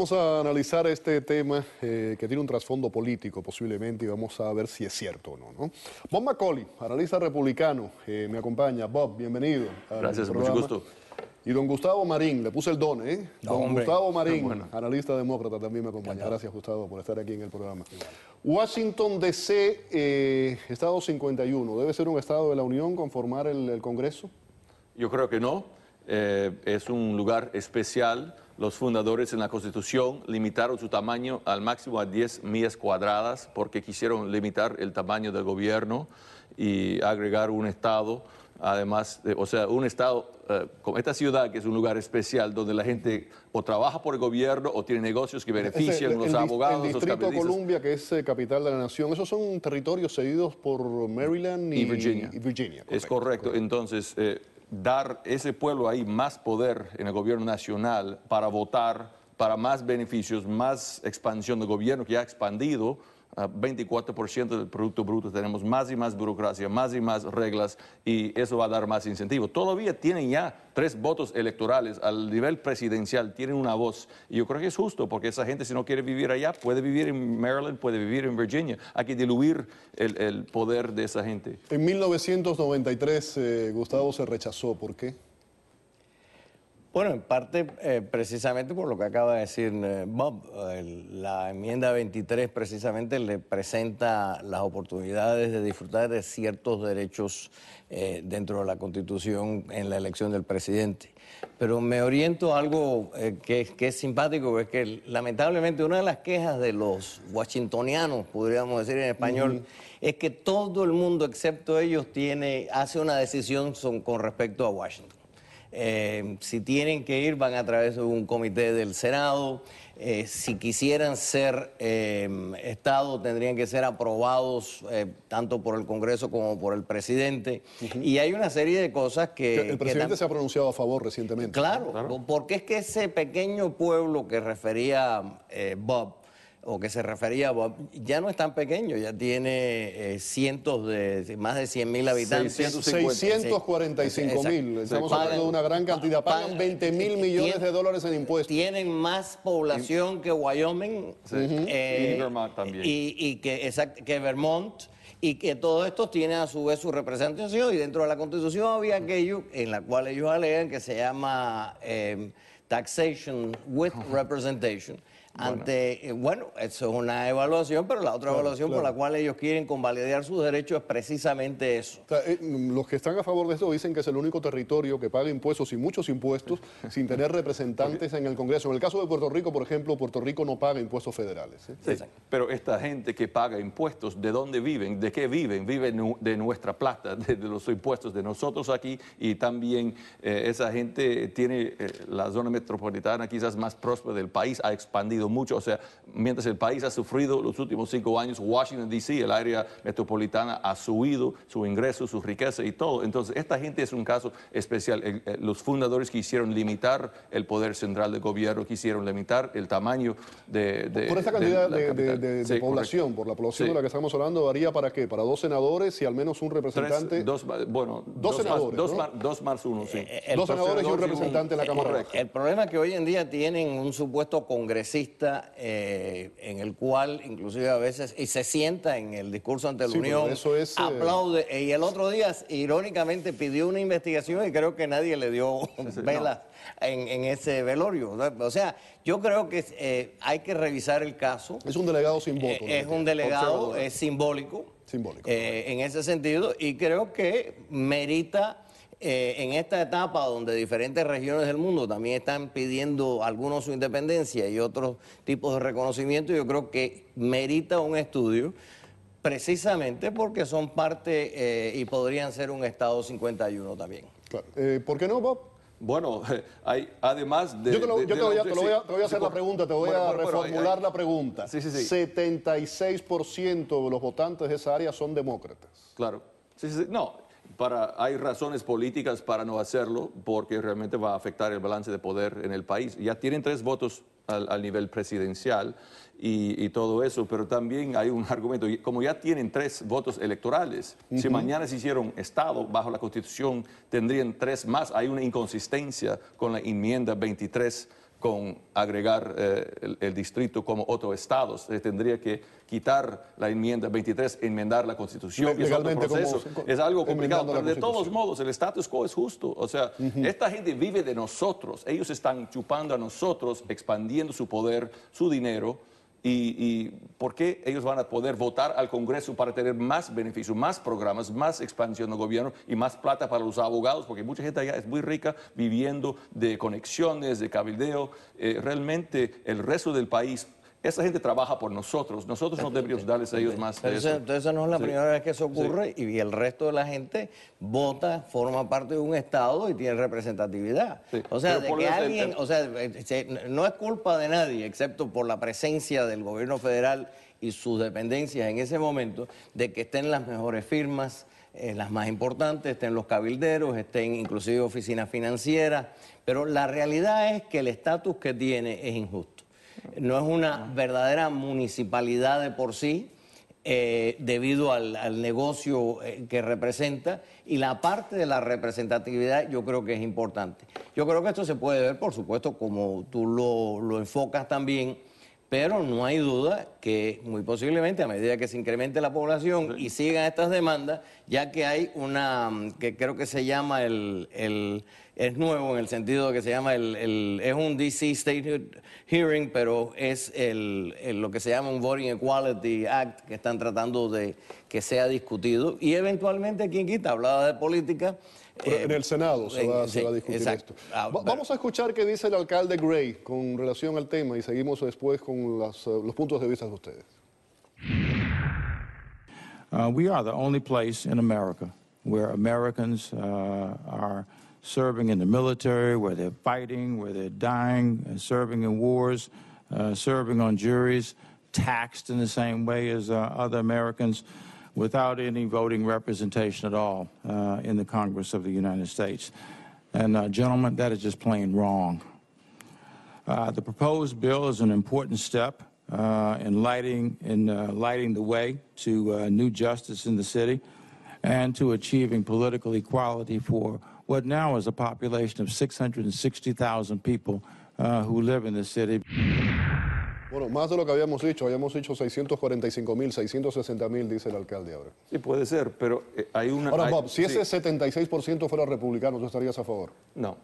Vamos a analizar este tema eh, que tiene un trasfondo político posiblemente y vamos a ver si es cierto o no. ¿no? Bob Macaulay, analista republicano, eh, me acompaña. Bob, bienvenido. Este Gracias, mucho gusto. Y don Gustavo Marín, le puse el don, ¿eh? don Gustavo Marín, analista demócrata, también me acompaña. Gracias, Gustavo, por estar aquí en el programa. Washington, D.C., eh, Estado 51, ¿debe ser un Estado de la Unión conformar el, Congreso? Yo creo que no. es un lugar especial los fundadores en la Constitución limitaron su tamaño al máximo a 10 millas cuadradas porque quisieron limitar el tamaño del gobierno y agregar un Estado, además, de, o sea, un Estado eh, como esta ciudad, que es un lugar especial donde la gente o trabaja por el gobierno o tiene negocios que benefician los abogados. El Distrito de Columbia, que es eh, capital de la nación, esos son territorios cedidos por Maryland y, Virginia. es correcto. Entonces, eh, dar ese pueblo ahí más poder en el gobierno nacional para votar para más beneficios, más expansión de gobierno que ha expandido 24% del Producto Bruto, tenemos más y más burocracia, más y más reglas y eso va a dar más incentivo. Todavía tienen ya tres votos electorales al nivel presidencial, tienen una voz. Y yo creo que es justo porque esa gente si no quiere vivir allá, puede vivir en Maryland, puede vivir en Virginia. Hay que diluir el, poder de esa gente. En 1993, eh, Gustavo se rechazó. ¿Por qué? Bueno, en parte eh, precisamente por lo que acaba de decir eh, Bob, la enmienda 23 precisamente le presenta las oportunidades de disfrutar de ciertos derechos eh, dentro de la Constitución en la elección del presidente. Pero me oriento a algo que, es simpático, es que lamentablemente una de las quejas de los washingtonianos, podríamos decir en español, es que todo el mundo excepto ellos tiene, hace una decisión con respecto a Washington. Eh, si tienen que ir, van a través de un comité del Senado. Eh, si quisieran ser eh, Estado, tendrían que ser aprobados tanto por el Congreso como por el presidente. Y hay una serie de cosas que... El presidente se ha pronunciado a favor recientemente. claro, porque es que ese pequeño pueblo que refería Bob, o que se refería ya no es tan pequeño, ya tiene eh, cientos de, más de 100 mil habitantes. 645 mil, estamos hablando de una gran cantidad, pagan, 20 mil eh, millones de dólares en impuestos. Tienen más población que Wyoming eh, y que, Vermont y que todo esto tiene a su vez su representación y dentro de la Constitución había aquello en la cual ellos alegan que se llama taxation with representation ante, eh, bueno. eso es una evaluación, pero la otra evaluación por la cual ellos quieren convalidar sus derechos es precisamente eso. Eh, los que están a favor de eso dicen que es el único territorio que paga impuestos y muchos impuestos sin tener representantes en el Congreso. En el caso de Puerto Rico, por ejemplo, Puerto Rico no paga impuestos federales. ¿eh? pero esta gente que paga impuestos, ¿de dónde viven? ¿De qué viven? Viven de nuestra plata, de, los impuestos de nosotros aquí y también esa gente tiene la zona metropolitana quizás más próspera del país, ha expandido mucho. O sea, mientras el país ha sufrido los últimos cinco años, Washington, D.C., el área metropolitana, ha subido su ingreso, su riqueza y todo. Entonces, esta gente es un caso especial. Eh, los fundadores quisieron limitar el poder central del gobierno, quisieron limitar el tamaño de... por esta cantidad de, población, por la población de la que estamos hablando, ¿varía para qué? ¿Para dos senadores y al menos un representante? dos, bueno, dos, senadores. Más, dos, uno, sí. Eh, dos senadores y un representante en la eh, Cámara. el problema que hoy en día tienen un supuesto congresista eh, en el cual inclusive a veces y se sienta en el discurso ante la Unión, eh, aplaude y el otro día irónicamente pidió una investigación y creo que nadie le dio VELAS en, ese velorio. O sea, yo creo que eh, hay que revisar el caso. Es un delegado sin es un delegado es simbólico. Simbólico. en ese sentido y creo que merita eh, en esta etapa donde diferentes regiones del mundo también están pidiendo algunos su independencia y otros tipos de reconocimiento, yo creo que merita un estudio precisamente porque son parte eh, y podrían ser un Estado 51 también. Eh, ¿Por qué no, Bob? Bueno, hay, además de... Yo te, voy, a, hacer la pregunta, te voy a reformular la pregunta. Sí, sí, sí. 76% de los votantes de esa área son demócratas. Claro. Sí, sí, No, para, hay razones políticas para no hacerlo porque realmente va a afectar el balance de poder en el país. Ya tienen tres votos al, nivel presidencial y, todo eso, pero también hay un argumento, como ya tienen tres votos electorales, si mañana se hicieron Estado bajo la Constitución, tendrían tres más, hay una inconsistencia con la enmienda 23 con agregar eh, el, distrito como otro estado... Se tendría que quitar la enmienda 23, enmendar la constitución. Es, algo complicado, pero de todos modos el status quo es justo. O sea, esta gente vive de nosotros, ellos están chupando a nosotros, expandiendo su poder, su dinero y, por qué ellos van a poder votar al Congreso para tener más beneficios, más programas, más expansión del gobierno y más plata para los abogados, porque mucha gente allá es muy rica viviendo de conexiones, de cabildeo. Eh, realmente el resto del país esa gente trabaja por nosotros. Nosotros no deberíamos darles a ellos más. entonces, eso. no es la primera vez que eso ocurre y el resto de la gente vota, forma parte de un Estado y tiene representatividad. O sea, de que alguien, o sea, no es culpa de nadie, excepto por la presencia del gobierno federal y sus dependencias en ese momento, de que estén las mejores firmas, eh, las más importantes, estén los cabilderos, estén inclusive oficinas financieras. Pero la realidad es que el estatus que tiene es injusto. No es una verdadera municipalidad de por sí. Eh, debido al, negocio eh, que representa y la parte de la representatividad yo creo que es importante. Yo creo que esto se puede ver, por supuesto, como tú lo enfocas también, pero no hay duda que muy posiblemente a medida que se incremente la población y sigan estas demandas, ya que hay una, mm, que creo que se llama el, es nuevo en el sentido de que se llama el, es un DC State Hearing, pero es el, lo que se llama un Voting Equality Act que están tratando de que sea discutido y eventualmente, quien quita, hablaba de política, Eh, en el Senado se va, sí, se va a discutir exacto. esto. Ah, va, vamos a escuchar qué dice el alcalde Gray con relación al tema y seguimos después con las, eh, los puntos de vista de ustedes. Uh, we are the only place in America where Americans uh, are serving in the military, where they're fighting, where they're dying, uh, serving in wars, uh, serving on juries, taxed in the same way as uh, other Americans without any voting representation at all uh, in the Congress of the United States. And, uh, gentlemen, that is just plain wrong. Uh, the proposed bill is an important step uh, in, lighting, in uh, lighting the way to uh, new justice in the city and to achieving political equality for what now is a population of 660,000 people who live in the city. Bueno, más de lo que habíamos dicho, habíamos dicho 645 mil, 660 mil, dice el alcalde ahora. Sí, puede ser, pero eh, hay una... Ahora, Bob, si ese 76% fuera republicano, ¿tú estarías a favor? No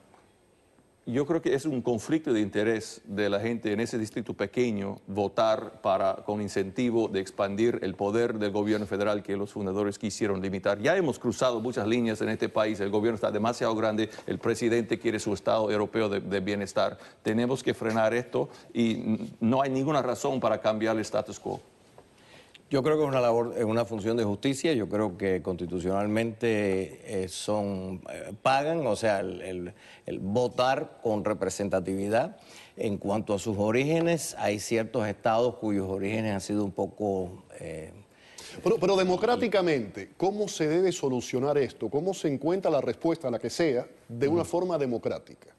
yo creo que es un conflicto de interés de la gente en ese distrito pequeño votar con incentivo de expandir el poder del gobierno federal que los fundadores quisieron limitar. Ya hemos cruzado muchas líneas en este país, el gobierno está demasiado grande, el presidente quiere su Estado europeo de, de bienestar. Tenemos que frenar esto y no hay ninguna razón para cambiar el status quo. Yo creo que es una labor, es una función de justicia. Yo creo que constitucionalmente eh, son eh, pagan, o sea, el, votar con representatividad. En cuanto a sus orígenes, hay ciertos estados cuyos orígenes han sido un poco. Eh, pero, democráticamente, ¿cómo se debe solucionar esto? ¿Cómo se encuentra la respuesta, la que sea, de una mm. forma democrática?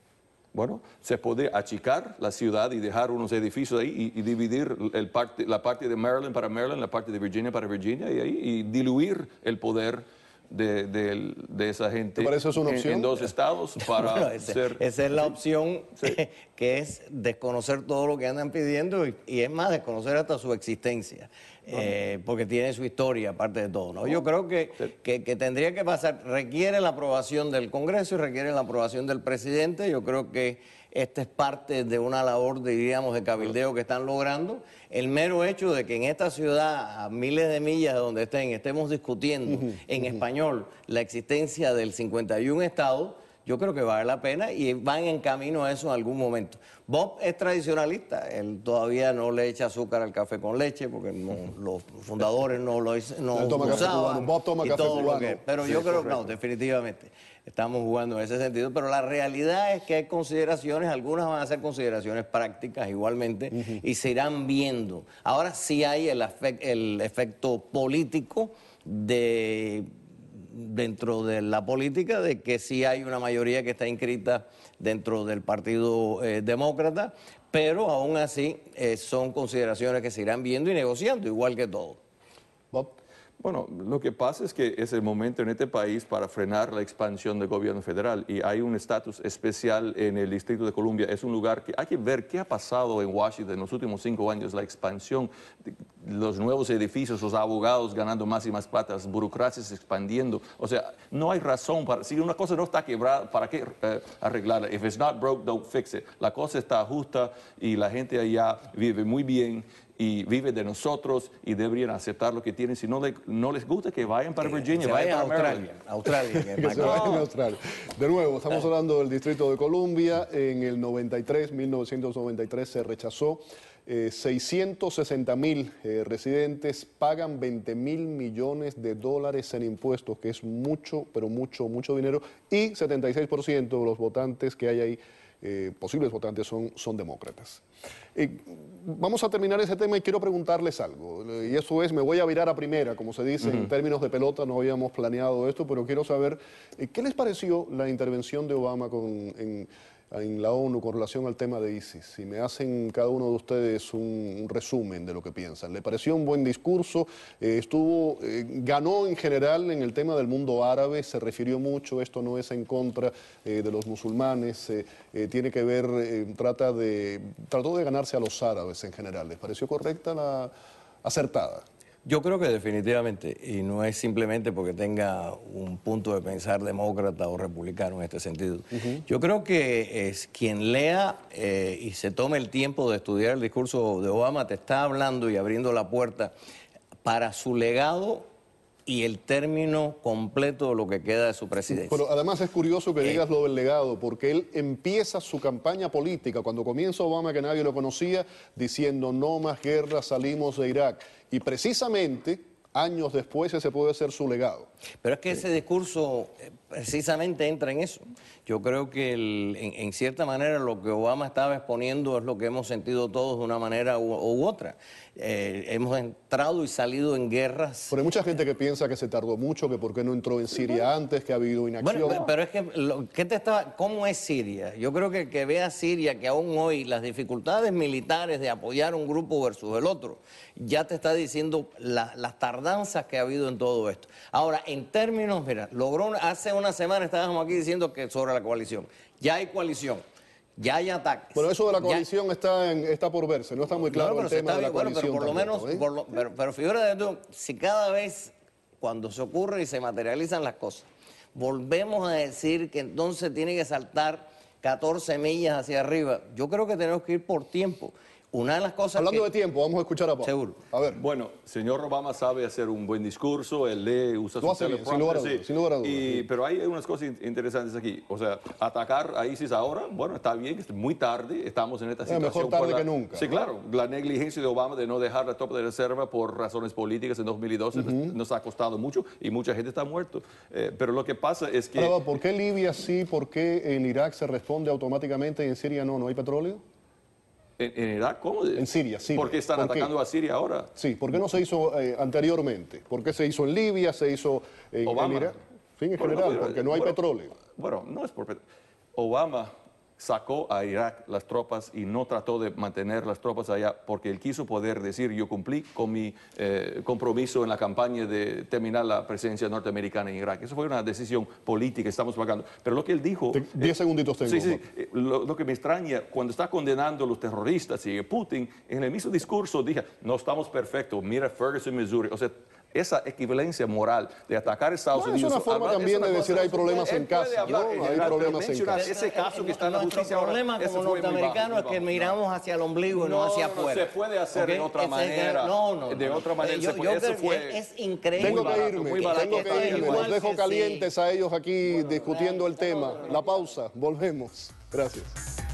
Bueno, se puede achicar la ciudad y dejar unos edificios ahí y, dividir el la parte de Maryland para Maryland, la parte de Virginia para Virginia y ahí diluir el poder de, esa gente ¿Te eso es una opción? En, dos estados para ser... Esa es la opción que, es desconocer todo lo que andan pidiendo y, y es más, desconocer hasta su existencia. Eh, porque tiene su historia, aparte de todo. Yo oh. creo que, que, tendría que pasar, requiere la aprobación del Congreso y requiere la aprobación del presidente. Yo creo que esta es parte de una labor, diríamos, de cabildeo que están logrando. El mero hecho de que en esta ciudad, a miles de millas de donde estén, estemos discutiendo en español la existencia del 51 Estado, yo creo que vale la pena y van en camino a eso en algún momento. Bob es tradicionalista, él todavía no le echa azúcar al café con leche porque los fundadores no lo no toma usaban. Bob toma café con Que, pero yo creo que no, definitivamente estamos jugando en ese sentido, pero la realidad es que hay consideraciones, algunas van a ser consideraciones prácticas igualmente y se irán viendo. Ahora sí hay el efecto político de dentro de la política de que si hay una mayoría que está inscrita dentro del Partido eh, Demócrata, pero aún así eh, son consideraciones que se irán viendo y negociando, igual que todo. Bob. Bueno, lo que pasa es que es el momento en este país para frenar la expansión del gobierno federal y hay un estatus especial en el Distrito de Columbia. Es un lugar que hay que ver qué ha pasado en Washington en los últimos cinco años, la expansión los nuevos edificios, los abogados ganando más y más plata, las burocracias expandiendo. O sea, no hay razón para... Si una cosa no está quebrada, ¿para qué eh, arreglarla? If it's not broke, don't fix it. La cosa está justa y la gente allá vive muy bien y vive de nosotros y deberían aceptar lo que tienen. Si no, no les gusta, que vayan para eh, Virginia, vayan, Australia. vayan a Australia. De nuevo, estamos ah. hablando del Distrito de Columbia. En el 93, 1993, se rechazó 660 eh, mil eh, residentes pagan 20 mil millones de dólares en impuestos, que es mucho, pero mucho, mucho dinero, y 76% de los votantes que hay ahí, eh, posibles votantes, son, son demócratas. vamos a terminar ese tema y quiero preguntarles algo, y eso es, me voy a virar a primera, como se dice en términos de pelota, no habíamos planeado esto, pero quiero saber, ¿qué les pareció la intervención de Obama con... En, en la ONU con relación al tema de ISIS. Si me hacen cada uno de ustedes un, resumen de lo que piensan. ¿Le pareció un buen discurso? Eh, estuvo, eh, ganó en general en el tema del mundo árabe, se refirió mucho, esto no es en contra eh, de los musulmanes, tiene que ver, trata de, trató de ganarse a los árabes en general. ¿Les pareció correcta la acertada? Yo creo que definitivamente, y no es simplemente porque tenga un punto de pensar demócrata o republicano en este sentido. Yo creo que es quien lea eh, y se tome el tiempo de estudiar el discurso de Obama, te está hablando y abriendo la puerta para su legado y el término completo de lo que queda de su presidencia. Pero además es curioso que eh. digas lo del legado, porque él empieza su campaña política, cuando comienza Obama, que nadie lo conocía, diciendo no más guerra, salimos de Irak. Y precisamente años después ese puede ser su legado. Pero es que ese discurso eh, precisamente entra en eso. Yo creo que en, cierta manera lo que Obama estaba exponiendo es lo que hemos sentido todos de una manera u, otra. Eh, hemos entrado y salido en guerras. Pero hay mucha gente que piensa que se tardó mucho, que por qué no entró en Siria antes, que ha habido inacción. pero es que, ¿qué te estaba, ¿cómo es Siria? Yo creo que que vea Siria, que aún hoy las dificultades militares de apoyar un grupo versus el otro, ya te está diciendo las tardanzas que ha habido en todo esto. Ahora, en términos, mira, logró hace una semana estábamos aquí diciendo que sobre la coalición. Ya hay coalición. Ya hay ataques. Bueno, eso de la coalición está, en, está por verse, no está muy claro, Bueno, pero por lo menos, pero, de si cada vez cuando se ocurre y se materializan las cosas, volvemos a decir que entonces tiene que saltar 14 millas hacia arriba, yo creo que tenemos que ir por tiempo una de las cosas Hablando de tiempo, vamos a escuchar a Pablo. Seguro. A ver. Bueno, señor Obama sabe hacer un buen discurso, él lee, usa su sin lugar sí. Pero hay unas cosas interesantes aquí. O sea, atacar a ISIS ahora, bueno, está bien, es muy tarde, estamos en esta situación. mejor tarde que nunca. Sí, claro. La negligencia de Obama de no dejar la tropa de reserva por razones políticas en 2012 nos ha costado mucho y mucha gente está muerta. Eh, pero lo que pasa es que... Pero, ¿Por qué Libia sí? ¿Por qué en Irak se responde automáticamente y en Siria no? ¿No hay petróleo? ¿En, Irak? ¿Cómo? En Siria, sí. ¿Por qué están atacando a Siria ahora? Sí, ¿por qué no se hizo eh, anteriormente? ¿Por qué se hizo en Libia, se hizo en, en Irak? en general, porque no hay petróleo. Bueno, no es por petróleo. Obama sacó a Irak las tropas y no trató de mantener las tropas allá porque él quiso poder decir yo cumplí con mi eh, compromiso en la campaña de terminar la presencia norteamericana en Irak. Eso fue una decisión política, estamos pagando. Pero lo que él dijo... 10 diez segunditos tengo. Sí, sí, eh, lo, que me extraña, cuando está condenando a los terroristas y Putin, en el mismo discurso dije, no estamos perfectos, mira Ferguson, Missouri. O sea, esa equivalencia moral de atacar Estados Unidos. Es una forma también de decir hay problemas en casa. hay problemas en casa. Ese caso que están el problema como norteamericanos es que miramos hacia el ombligo y no, hacia afuera. No, se puede hacer de otra manera. No, no. De otra manera. Yo, se fue es, increíble. Tengo que irme. tengo que irme. Los dejo calientes a ellos aquí discutiendo el tema. La pausa. Volvemos. Gracias.